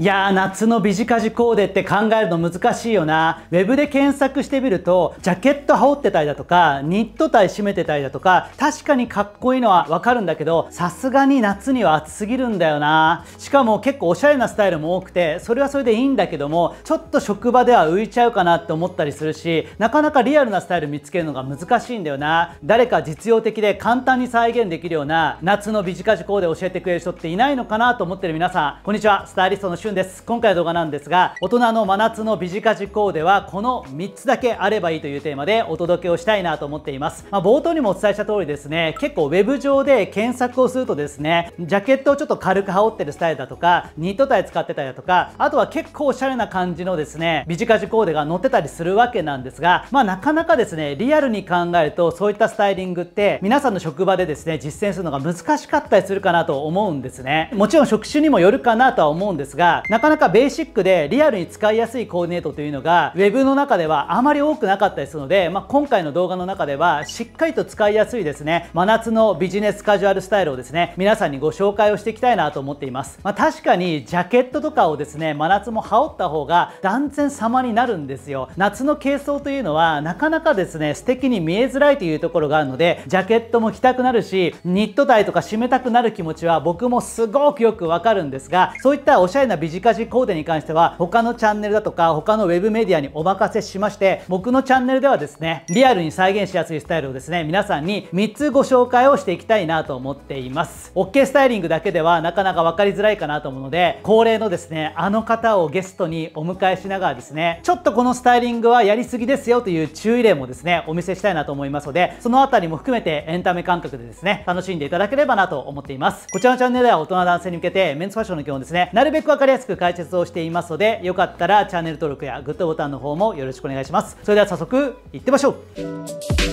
いやー夏のビジカジコーデって考えるの難しいよなウェブで検索してみるとジャケット羽織ってたりだとかニットタイ締めてたりだとか確かにかっこいいのはわかるんだけどさすがに夏には暑すぎるんだよなしかも結構おしゃれなスタイルも多くてそれはそれでいいんだけどもちょっと職場では浮いちゃうかなって思ったりするしなかなかリアルなスタイル見つけるのが難しいんだよな誰か実用的で簡単に再現できるような夏のビジカジコーデ教えてくれる人っていないのかなと思ってる皆さんこんにちはスタイリストの旬です今回の動画なんですが大人の真夏の美ジコーデはこの3つだけあればいいというテーマでお届けをしたいなと思っています、まあ、冒頭にもお伝えした通りですね結構ウェブ上で検索をするとですねジャケットをちょっと軽く羽織ってるスタイルだとかニットタイ使ってたりだとかあとは結構おしゃれな感じのですね美直コーデが載ってたりするわけなんですがまあなかなかですねリアルに考えるとそういったスタイリングって皆さんの職場でですね実践するのが難しかったりするかなと思うんですねもちろん職種にもよるかなとは思うんですがなかなかベーシックでリアルに使いやすいコーディネートというのが Web の中ではあまり多くなかったですので、まあ、今回の動画の中ではしっかりと使いやすいですね真夏のビジネスカジュアルスタイルをですね皆さんにご紹介をしていきたいなと思っています、まあ、確かにジャケットとかをですね真夏も羽織った方が断然様になるんですよ夏の軽装というのはなかなかですね素敵に見えづらいというところがあるのでジャケットも着たくなるしニットタイとか締めたくなる気持ちは僕もすごくよくわかるんですがそういったおしゃれなビジネスビジカジコーデに関しては他のチャンネルだとか他のウェブメディアにお任せしまして僕のチャンネルではですねリアルに再現しやすいスタイルをですね皆さんに3つご紹介をしていきたいなと思っています OK スタイリングだけではなかなか分かりづらいかなと思うので恒例のですねあの方をゲストにお迎えしながらですねちょっとこのスタイリングはやりすぎですよという注意例もですねお見せしたいなと思いますのでその辺りも含めてエンタメ感覚でですね楽しんでいただければなと思っていますこちらのチャンネルでは大人男性に向けてメンズファッションの基本ですねなるべく分かりやすやすく解説をしていますのでよかったらチャンネル登録やグッドボタンの方もよろしくお願いしますそれでは早速いってみましょう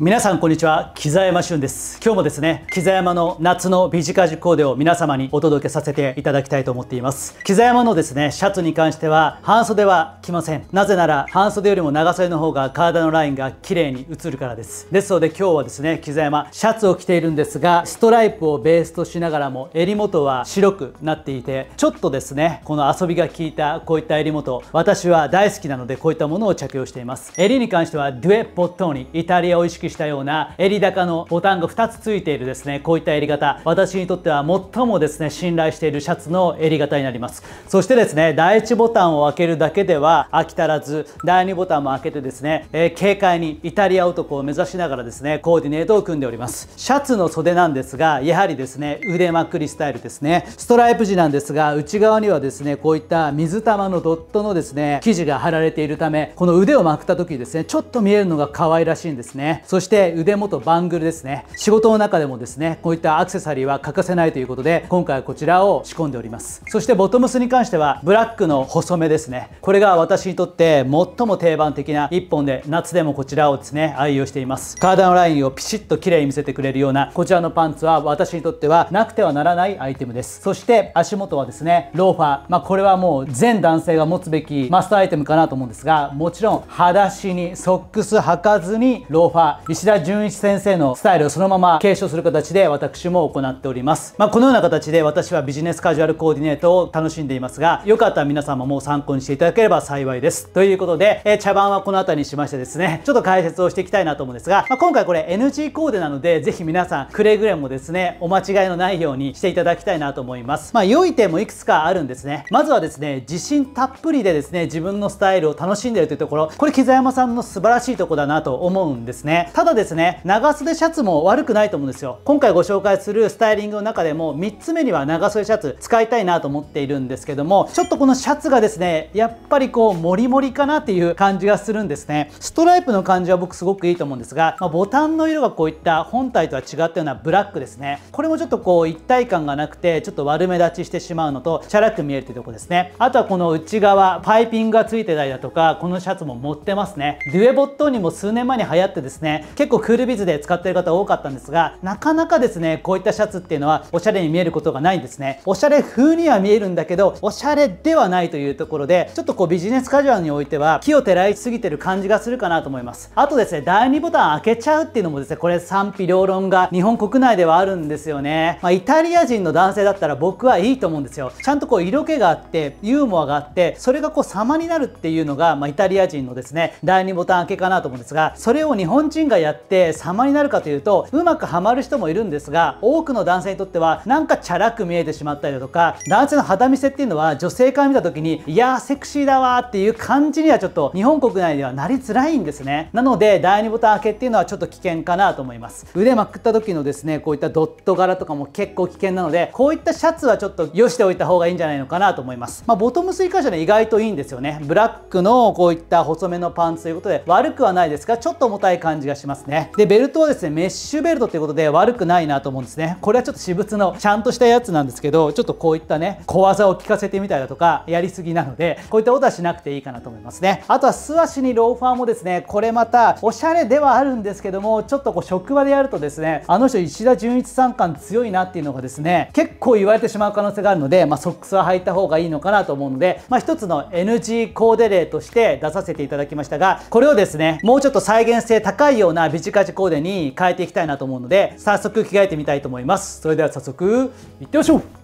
皆さんこんにちは木座山俊です今日もですね木座山の夏の美カジコーデを皆様にお届けさせていただきたいと思っています木座山のですねシャツに関しては半袖は着ませんなぜなら半袖よりも長袖の方が体のラインが綺麗に映るからですですので今日はですね木座山シャツを着ているんですがストライプをベースとしながらも襟元は白くなっていてちょっとですねこの遊びが効いたこういった襟元私は大好きなのでこういったものを着用しています襟に関してはデュエ・ポットーニイタリアを意識したような襟高のボタンが2つついているですねこういった襟型私にとっては最もですね信頼しているシャツの襟型になりますそしてですね第1ボタンを開けるだけでは飽き足らず第2ボタンも開けてですね、えー、軽快にイタリア男を目指しながらですねコーディネートを組んでおりますシャツの袖なんですがやはりですね腕まくりスタイルですねストライプ地なんですが内側にはですねこういった水玉のドットのですね生地が貼られているためこの腕をまくった時ですねちょっと見えるのが可愛らしいんですねそそして腕元バングルですね仕事の中でもですねこういったアクセサリーは欠かせないということで今回はこちらを仕込んでおりますそしてボトムスに関してはブラックの細めですねこれが私にとって最も定番的な1本で夏でもこちらをですね愛用しています体のラインをピシッと綺麗に見せてくれるようなこちらのパンツは私にとってはなくてはならないアイテムですそして足元はですねローファー、まあ、これはもう全男性が持つべきマストアイテムかなと思うんですがもちろん裸足にソックス履かずにローファー石田純一先生のスタイルをそのまま継承する形で私も行っております。まあ、このような形で私はビジネスカジュアルコーディネートを楽しんでいますが、よかったら皆様も参考にしていただければ幸いです。ということで、え茶番はこの辺りにしましてですね、ちょっと解説をしていきたいなと思うんですが、まあ、今回これ NG コーデなので、ぜひ皆さんくれぐれもですね、お間違いのないようにしていただきたいなと思います。まあ、良い点もいくつかあるんですね。まずはですね、自信たっぷりでですね、自分のスタイルを楽しんでるというところ、これ木山さんの素晴らしいとこだなと思うんですね。ただですね長袖シャツも悪くないと思うんですよ今回ご紹介するスタイリングの中でも3つ目には長袖シャツ使いたいなと思っているんですけどもちょっとこのシャツがですねやっぱりこうモリモリかなっていう感じがするんですねストライプの感じは僕すごくいいと思うんですが、まあ、ボタンの色がこういった本体とは違ったようなブラックですねこれもちょっとこう一体感がなくてちょっと悪目立ちしてしまうのとチャラく見えるというとこですねあとはこの内側パイピングがついてたりだとかこのシャツも持ってますねデュエボットにも数年前に流行ってですね結構クールビズで使ってる方多かったんですがなかなかですねこういったシャツっていうのはおしゃれに見えることがないんですねおしゃれ風には見えるんだけどおしゃれではないというところでちょっとこうビジネスカジュアルにおいては木を照らしすぎてる感じがするかなと思いますあとですね第2ボタン開けちゃうっていうのもですねこれ賛否両論が日本国内ではあるんですよね、まあ、イタリア人の男性だったら僕はいいと思うんですよちゃんとこう色気があってユーモアがあってそれがこう様になるっていうのが、まあ、イタリア人のですね第2ボタン開けかなと思うんですがそれを日本人がやって様になるかというとうまくハマる人もいるんですが多くの男性にとってはなんかチャラく見えてしまったりだとか男性の肌見せっていうのは女性から見た時にいやーセクシーだわーっていう感じにはちょっと日本国内ではなりづらいんですねなので第2ボタン開けっていうのはちょっと危険かなと思います腕まくった時のですねこういったドット柄とかも結構危険なのでこういったシャツはちょっとよしておいた方がいいんじゃないのかなと思いますまあ、ボトムスに関しては、ね、意外といいんですよねブラックのこういった細めのパンツということで悪くはないですがちょっと重たい感じがしますねでベルトはですねメッシュベルトっていうことで悪くないなと思うんですねこれはちょっと私物のちゃんとしたやつなんですけどちょっとこういったね小技を効かせてみたりだとかやりすぎなのでこういったことはしなくていいかなと思いますねあとは素足にローファーもですねこれまたおしゃれではあるんですけどもちょっとこう職場でやるとですねあの人石田純一さん感強いなっていうのがですね結構言われてしまう可能性があるので、まあ、ソックスは履いた方がいいのかなと思うので、まあ、一つの NG コーデ例として出させていただきましたがこれをですねもうちょっと再現性高いようようなビジカジコーデに変えていきたいなと思うので早速着替えてみたいと思いますそれでは早速いってみましょう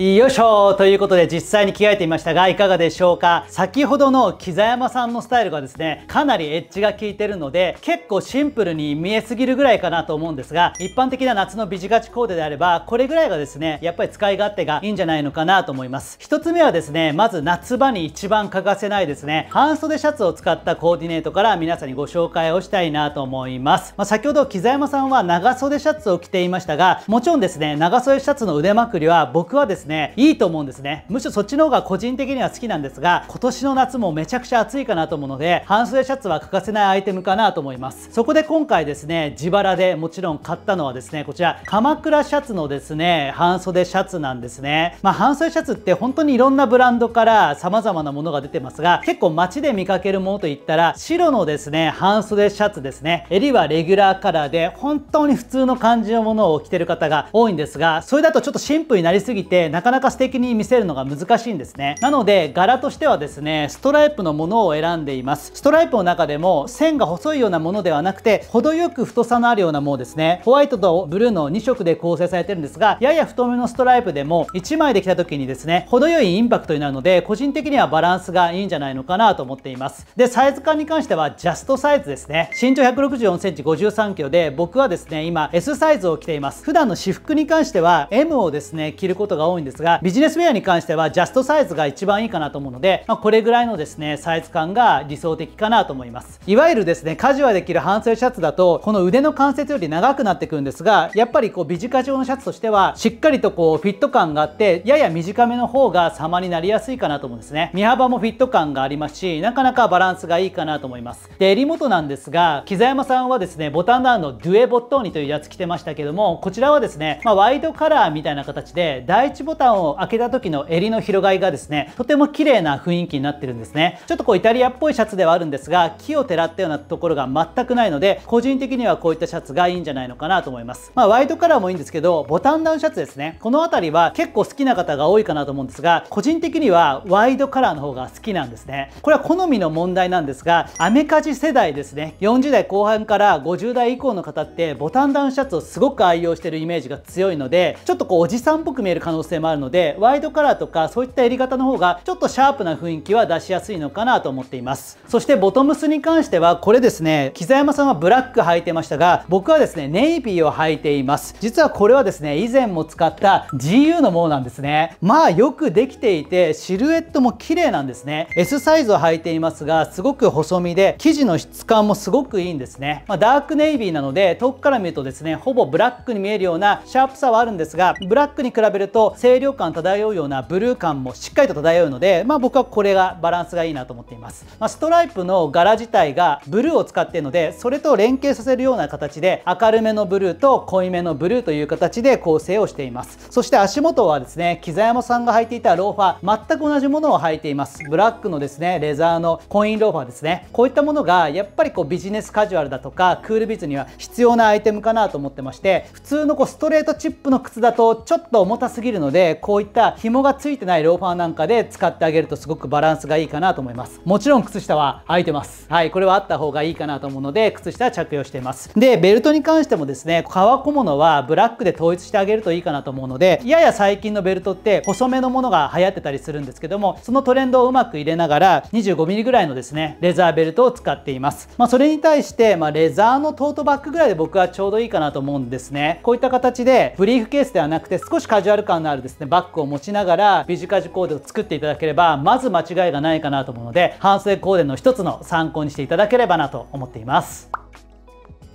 よいしょということで実際に着替えてみましたがいかがでしょうか先ほどの木座山さんのスタイルがですねかなりエッジが効いてるので結構シンプルに見えすぎるぐらいかなと思うんですが一般的な夏のビジガチコーデであればこれぐらいがですねやっぱり使い勝手がいいんじゃないのかなと思います1つ目はですねまず夏場に一番欠かせないですね半袖シャツを使ったコーディネートから皆さんにご紹介をしたいなと思います、まあ、先ほど木座山さんは長袖シャツを着ていましたがもちろんですね長袖シャツの腕まくりは僕はですねねいいと思うんですねむしろそっちの方が個人的には好きなんですが今年の夏もめちゃくちゃ暑いかなと思うので半袖シャツは欠かせないアイテムかなと思いますそこで今回ですね自腹でもちろん買ったのはですねこちら鎌倉シャツのですね半袖シャツなんですねまあ、半袖シャツって本当にいろんなブランドから様々なものが出てますが結構街で見かけるものといったら白のですね半袖シャツですね襟はレギュラーカラーで本当に普通の感じのものを着てる方が多いんですがそれだとちょっとシンプルになりすぎてなかなか素敵に見せるのが難しいんですねなので柄としてはですねストライプのものを選んでいますストライプの中でも線が細いようなものではなくて程よく太さのあるようなものですねホワイトとブルーの2色で構成されてるんですがやや太めのストライプでも1枚できた時にですね程よいインパクトになるので個人的にはバランスがいいんじゃないのかなと思っていますでサイズ感に関してはジャストサイズですね身長 164cm53kg で僕はですね今 S サイズを着ています普段の私服に関しては M をですね着ることが多いんですですがビジネスウェアに関してはジャストサイズが一番いいかなと思うので、まあ、これぐらいのですねサイズ感が理想的かなと思いますいわゆるですねカジュアルできる半袖シャツだとこの腕の関節より長くなってくるんですがやっぱりこうビジカジのシャツとしてはしっかりとこうフィット感があってやや短めの方が様になりやすいかなと思うんですね身幅もフィット感がありますしなかなかバランスがいいかなと思いますで襟元なんですが木山さんはですねボタンダウンのデュエボットーニというやつ着てましたけどもこちらはですね、まあ、ワイドカラーみたいな形で第一ボタンを開けた時の襟の広がりがですねとても綺麗な雰囲気になってるんですねちょっとこうイタリアっぽいシャツではあるんですが木をてらったようなところが全くないので個人的にはこういったシャツがいいんじゃないのかなと思いますまあ、ワイドカラーもいいんですけどボタンダウンシャツですねこの辺りは結構好きな方が多いかなと思うんですが個人的にはワイドカラーの方が好きなんですねこれは好みの問題なんですがアメカジ世代ですね40代後半から50代以降の方ってボタンダウンシャツをすごく愛用してるイメージが強いのでちょっとこうおじさんっぽく見える可能性性もあるのでワイドカラーとかそういった襟型の方がちょっとシャープな雰囲気は出しやすいのかなと思っていますそしてボトムスに関してはこれですね木山さんはブラック履いてましたが僕はですねネイビーを履いています実はこれはですね以前も使った GU のものなんですねまあよくできていてシルエットも綺麗なんですね S サイズを履いていますがすごく細身で生地の質感もすごくいいんですね、まあ、ダークネイビーなので遠くから見るとですねほぼブラックに見えるようなシャープさはあるんですがブラックに比べると清涼感漂うようなブルー感もしっかりと漂うので、まあ、僕はこれがバランスがいいなと思っています、まあ、ストライプの柄自体がブルーを使っているのでそれと連携させるような形で明るめのブルーと濃いめのブルーという形で構成をしていますそして足元はですね木山さんが履いていたローファー全く同じものを履いていますブラックのですねレザーのコインローファーですねこういったものがやっぱりこうビジネスカジュアルだとかクールビズには必要なアイテムかなと思ってまして普通のこうストレートチップの靴だとちょっと重たすぎるのででこういった紐がついてないローファーなんかで使ってあげるとすごくバランスがいいかなと思いますもちろん靴下は空いてますはいこれはあった方がいいかなと思うので靴下は着用していますでベルトに関してもですね革小物はブラックで統一してあげるといいかなと思うのでやや最近のベルトって細めのものが流行ってたりするんですけどもそのトレンドをうまく入れながら 25mm ぐらいのですねレザーベルトを使っています、まあ、それに対して、まあ、レザーのトートバッグぐらいで僕はちょうどいいかなと思うんですねこういった形でブリーフケースではなくて少しカジュアル感のあるですねバッグを持ちながらビジカジコーデを作っていただければまず間違いがないかなと思うので反省コーデの一つの参考にしていただければなと思っています。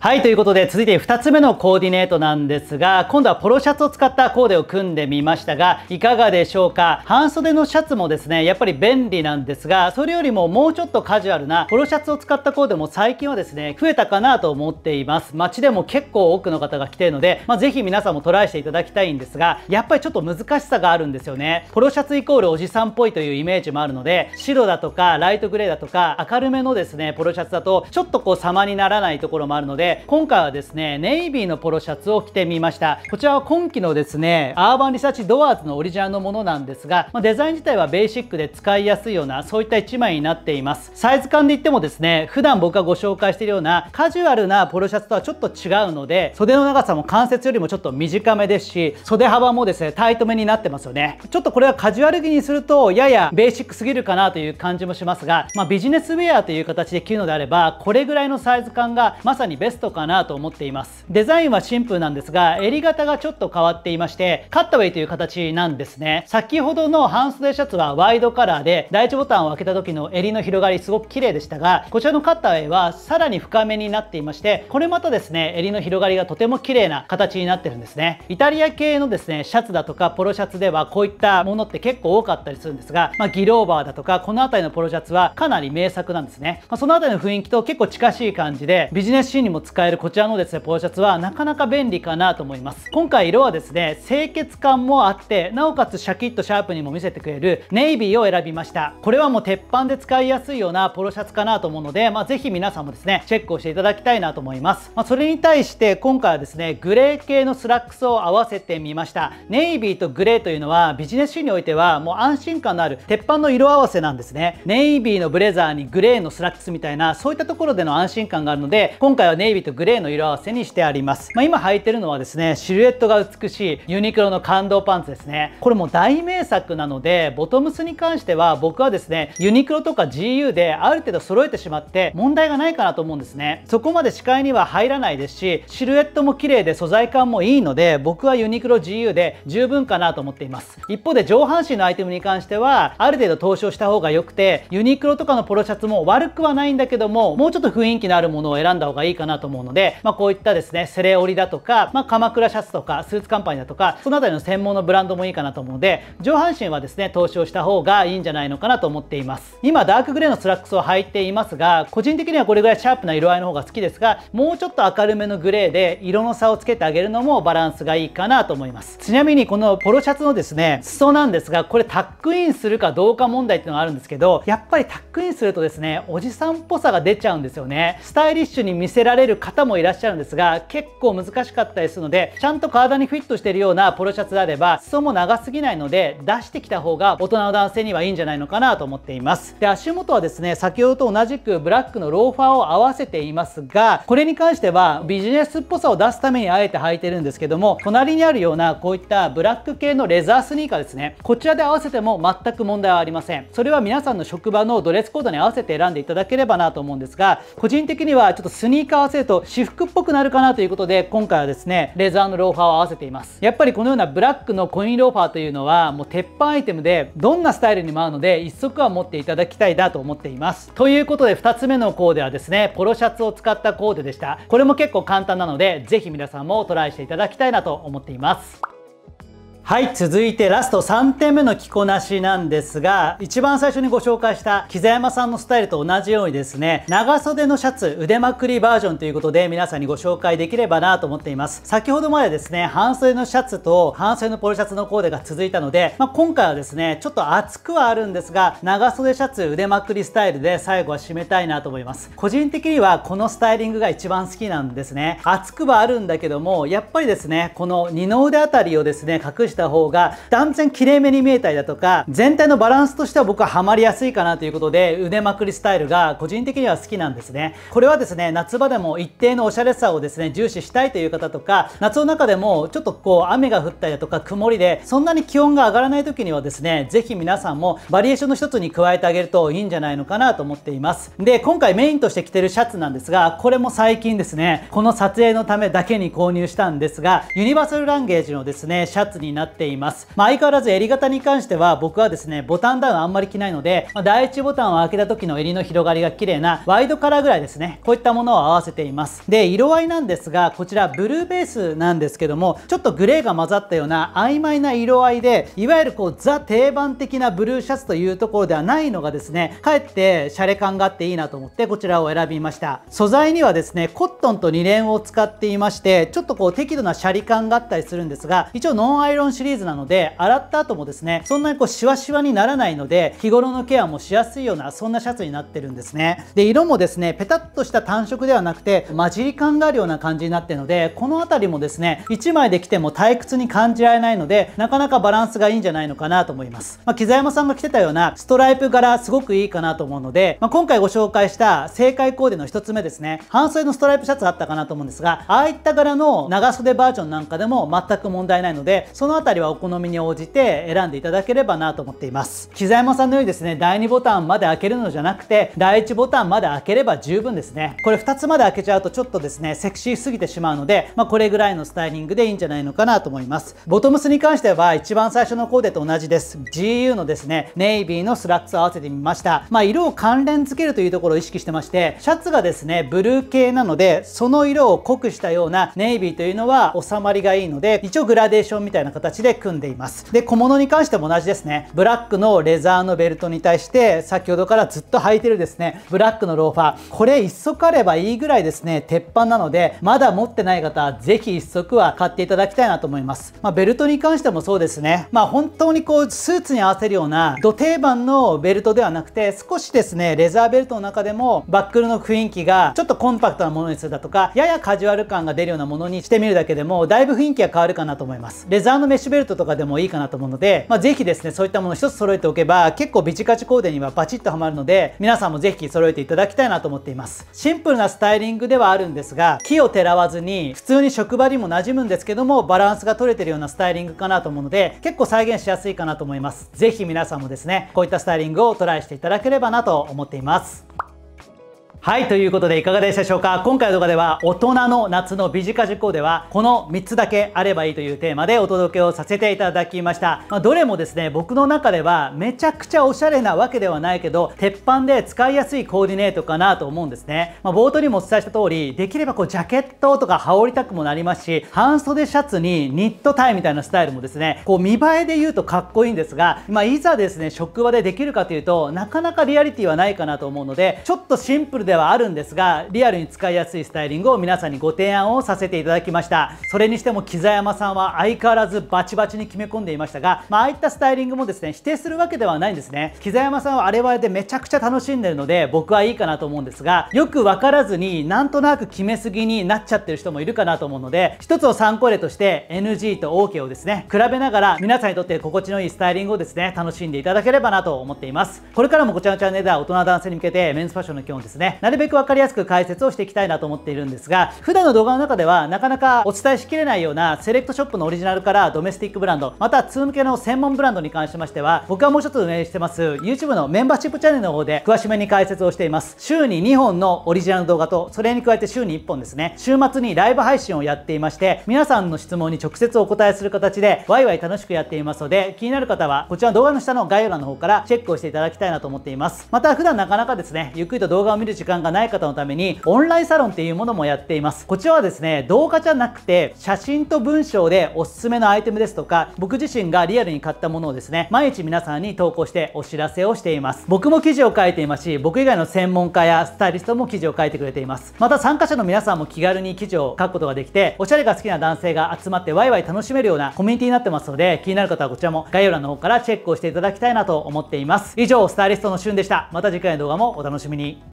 はい、ということで続いて2つ目のコーディネートなんですが、今度はポロシャツを使ったコーデを組んでみましたが、いかがでしょうか半袖のシャツもですね、やっぱり便利なんですが、それよりももうちょっとカジュアルなポロシャツを使ったコーデも最近はですね、増えたかなと思っています。街でも結構多くの方が来ているので、まあ、ぜひ皆さんもトライしていただきたいんですが、やっぱりちょっと難しさがあるんですよね。ポロシャツイコールおじさんっぽいというイメージもあるので、白だとかライトグレーだとか明るめのですね、ポロシャツだとちょっとこう様にならないところもあるので、今回はですねネイビーのポロシャツを着てみましたこちらは今季のですねアーバンリサーチドアーズのオリジナルのものなんですが、まあ、デザイン自体はベーシックで使いやすいようなそういった1枚になっていますサイズ感で言ってもですね普段僕がご紹介しているようなカジュアルなポロシャツとはちょっと違うので袖の長さも関節よりもちょっと短めですし袖幅もですねタイトめになってますよねちょっとこれはカジュアル着にするとややベーシックすぎるかなという感じもしますが、まあ、ビジネスウェアという形で着るのであればこれぐらいのサイズ感がまさにベストトかなと思っていますデザインはシンプルなんですが襟型がちょっと変わっていましてカットウェイという形なんですね先ほどの半袖シャツはワイドカラーで第1ボタンを開けた時の襟の広がりすごく綺麗でしたがこちらのカットウェイはさらに深めになっていましてこれまたですね襟の広がりがとても綺麗な形になってるんですねイタリア系のですねシャツだとかポロシャツではこういったものって結構多かったりするんですが、まあ、ギローバーだとかこの辺りのポロシャツはかなり名作なんですね、まあ、その辺りの雰囲気と結構近しい感じでビジネスシーンにも使使えるこちらのですねポロシャツはなかなか便利かなと思います今回色はですね清潔感もあってなおかつシャキッとシャープにも見せてくれるネイビーを選びましたこれはもう鉄板で使いやすいようなポロシャツかなと思うので、まあ、ぜひ皆さんもですねチェックをしていただきたいなと思います、まあ、それに対して今回はですねグレー系のスラックスを合わせてみましたネイビーとグレーというのはビジネスシーンにおいてはもう安心感のある鉄板の色合わせなんですねネイビーのブレザーにグレーのスラックスみたいなそういったところでの安心感があるので今回はネイビーイビーとグレーの色合わせにしてあります、まあ、今履いてるのはですねシルエットが美しいユニクロの感動パンツですねこれも大名作なのでボトムスに関しては僕はですねユニクロとか GU である程度揃えてしまって問題がないかなと思うんですねそこまで視界には入らないですしシルエットも綺麗で素材感もいいので僕はユニクロ GU で十分かなと思っています一方で上半身のアイテムに関してはある程度投資をした方が良くてユニクロとかのポロシャツも悪くはないんだけどももうちょっと雰囲気のあるものを選んだ方がいいかなとと思うので、まあ、こういったですねセレオリだとか、まあ、鎌倉シャツとかスーツカンパニーだとかその辺りの専門のブランドもいいかなと思うので上半身はですね投資をした方がいいんじゃないのかなと思っています今ダークグレーのスラックスを履いていますが個人的にはこれぐらいシャープな色合いの方が好きですがもうちょっと明るめのグレーで色の差をつけてあげるのもバランスがいいかなと思いますちなみにこのポロシャツのですね裾なんですがこれタックインするかどうか問題っていうのがあるんですけどやっぱりタックインするとですねおじさんっぽさが出ちゃうんですよねスタイリッシュに見せられるいる方もいらっしゃるんですが結構難しかったりするのでちゃんと体にフィットしているようなポロシャツであれば裾も長すぎないので出してきた方が大人の男性にはいいんじゃないのかなと思っていますで足元はですね先ほどと同じくブラックのローファーを合わせていますがこれに関してはビジネスっぽさを出すためにあえて履いてるんですけども隣にあるようなこういったブラック系のレザースニーカーですねこちらで合わせても全く問題はありませんそれは皆さんの職場のドレスコードに合わせて選んでいただければなと思うんですが個人的にはちょっとスニーカー合わせると私服っぽくなるかなということで今回はですねレザーのローファーを合わせていますやっぱりこのようなブラックのコインローファーというのはもう鉄板アイテムでどんなスタイルにも合うので一足は持っていただきたいなと思っていますということで2つ目のコーデはですねポロシャツを使ったコーデでしたこれも結構簡単なのでぜひ皆さんもトライしていただきたいなと思っていますはい続いてラスト3点目の着こなしなんですが一番最初にご紹介した木山さんのスタイルと同じようにですね長袖のシャツ腕まくりバージョンということで皆さんにご紹介できればなと思っています先ほどまでですね半袖のシャツと半袖のポロシャツのコーデが続いたので、まあ、今回はですねちょっと厚くはあるんですが長袖シャツ腕まくりスタイルで最後は締めたいなと思います個人的にはこのスタイリングが一番好きなんですね厚くはあるんだけどもやっぱりですねこの二の腕あたりをですね隠してした方が断然綺麗めに見えたりだとか全体のバランスとしては僕はハマりやすいかなということで腕まくりスタイルが個人的には好きなんですねこれはですね夏場でも一定のおしゃれさをですね重視したいという方とか夏の中でもちょっとこう雨が降ったりだとか曇りでそんなに気温が上がらない時にはですね是非皆さんもバリエーションの一つに加えてあげるといいんじゃないのかなと思っていますで今回メインとして着てるシャツなんですがこれも最近ですねこの撮影のためだけに購入したんですがユニバーサルランゲージのですねシャツにななっています。まあ、相変わらず襟型に関しては僕はですね、ボタンダウンあんまり着ないので、まあ、第1ボタンを開けた時の襟の広がりが綺麗なワイドカラーぐらいですね、こういったものを合わせています。で、色合いなんですが、こちらブルーベースなんですけども、ちょっとグレーが混ざったような曖昧な色合いで、いわゆるこうザ定番的なブルーシャツというところではないのがですね、かえってシャレ感があっていいなと思ってこちらを選びました。素材にはですね、コットンと2連を使っていまして、ちょっとこう適度なシャリ感があったりするんですが、一応ノンアイロンシリーズなので洗った後もですねそんなにこうシワシワにならないので日頃のケアもしやすいようなそんなシャツになってるんですねで色もですねペタッとした単色ではなくて混じり感があるような感じになってるのでこの辺りもですね1枚で着ても退屈に感じられないのでなかなかバランスがいいんじゃないのかなと思います、まあ、木山さんが着てたようなストライプ柄すごくいいかなと思うので、まあ、今回ご紹介した正解コーデの1つ目ですね半袖のストライプシャツあったかなと思うんですがああいった柄の長袖バージョンなんかでも全く問題ないのでそのたりはお好みに応じて選んでいただければなと思っています機材もさんのようにですね第2ボタンまで開けるのじゃなくて第1ボタンまで開ければ十分ですねこれ2つまで開けちゃうとちょっとですねセクシーすぎてしまうので、まあ、これぐらいのスタイリングでいいんじゃないのかなと思いますボトムスに関しては一番最初のコーデと同じです GU のですねネイビーのスラックスを合わせてみましたまあ、色を関連付けるというところを意識してましてシャツがですねブルー系なのでその色を濃くしたようなネイビーというのは収まりがいいので一応グラデーションみたいな形で組んでいますで小物に関しても同じですねブラックのレザーのベルトに対して先ほどからずっと履いてるですねブラックのローファーこれ1足あればいいぐらいですね鉄板なのでまだ持ってない方是非1足は買っていただきたいなと思います、まあ、ベルトに関してもそうですねまあ本当にこうスーツに合わせるようなど定番のベルトではなくて少しですねレザーベルトの中でもバックルの雰囲気がちょっとコンパクトなものにするだとかややカジュアル感が出るようなものにしてみるだけでもだいぶ雰囲気が変わるかなと思いますレザーのメシュベルトとかでもいいかなと思うので、まあ、ぜひですね、そういったもの一つ揃えておけば、結構ビチカチコーデにはバチッとはまるので、皆さんもぜひ揃えていただきたいなと思っています。シンプルなスタイリングではあるんですが、木をてらわずに、普通に職場にも馴染むんですけども、バランスが取れてるようなスタイリングかなと思うので、結構再現しやすいかなと思います。ぜひ皆さんもですね、こういったスタイリングをトライしていただければなと思っています。はいということでいかがでしたでしょうか今回の動画では大人の夏の美術家事講ではこの3つだけあればいいというテーマでお届けをさせていただきました、まあ、どれもですね僕の中ではめちゃくちゃおしゃれなわけではないけど鉄板で使いやすいコーディネートかなと思うんですね、まあ、冒頭にもお伝えした通りできればこうジャケットとか羽織りたくもなりますし半袖シャツにニットタイみたいなスタイルもですねこう見栄えで言うとかっこいいんですが、まあ、いざですね職場でできるかというとなかなかリアリティはないかなと思うのでちょっとシンプルでではあるんですがリアルに使いやすいスタイリングを皆さんにご提案をさせていただきましたそれにしても木座山さんは相変わらずバチバチに決め込んでいましたが、まああいったスタイリングもですね否定するわけではないんですね木座山さんはあれはあれでめちゃくちゃ楽しんでるので僕はいいかなと思うんですがよく分からずになんとなく決めすぎになっちゃってる人もいるかなと思うので一つを参考例として NG と OK をですね比べながら皆さんにとって心地のいいスタイリングをですね楽しんでいただければなと思っていますこれからもこちらのチャンネルでは大人男性に向けてメンズファッションの基本ですねなるべく分かりやすく解説をしていきたいなと思っているんですが普段の動画の中ではなかなかお伝えしきれないようなセレクトショップのオリジナルからドメスティックブランドまた通向けの専門ブランドに関しましては僕はもうちょっと運営してます YouTube のメンバーシップチャンネルの方で詳しめに解説をしています週に2本のオリジナルの動画とそれに加えて週に1本ですね週末にライブ配信をやっていまして皆さんの質問に直接お答えする形でワイワイ楽しくやっていますので気になる方はこちらの動画の下の概要欄の方からチェックをしていただきたいなと思っていますまた普段なかなかですねゆっくりと動画を見る時間間がない方のためにオンラインサロンっていうものもやっていますこちらはですね動画じゃなくて写真と文章でおすすめのアイテムですとか僕自身がリアルに買ったものをですね毎日皆さんに投稿してお知らせをしています僕も記事を書いていますし僕以外の専門家やスタイリストも記事を書いてくれていますまた参加者の皆さんも気軽に記事を書くことができておしゃれが好きな男性が集まってワイワイ楽しめるようなコミュニティになってますので気になる方はこちらも概要欄の方からチェックをしていただきたいなと思っています以上スタイリストのしゅんでしたまた次回の動画もお楽しみに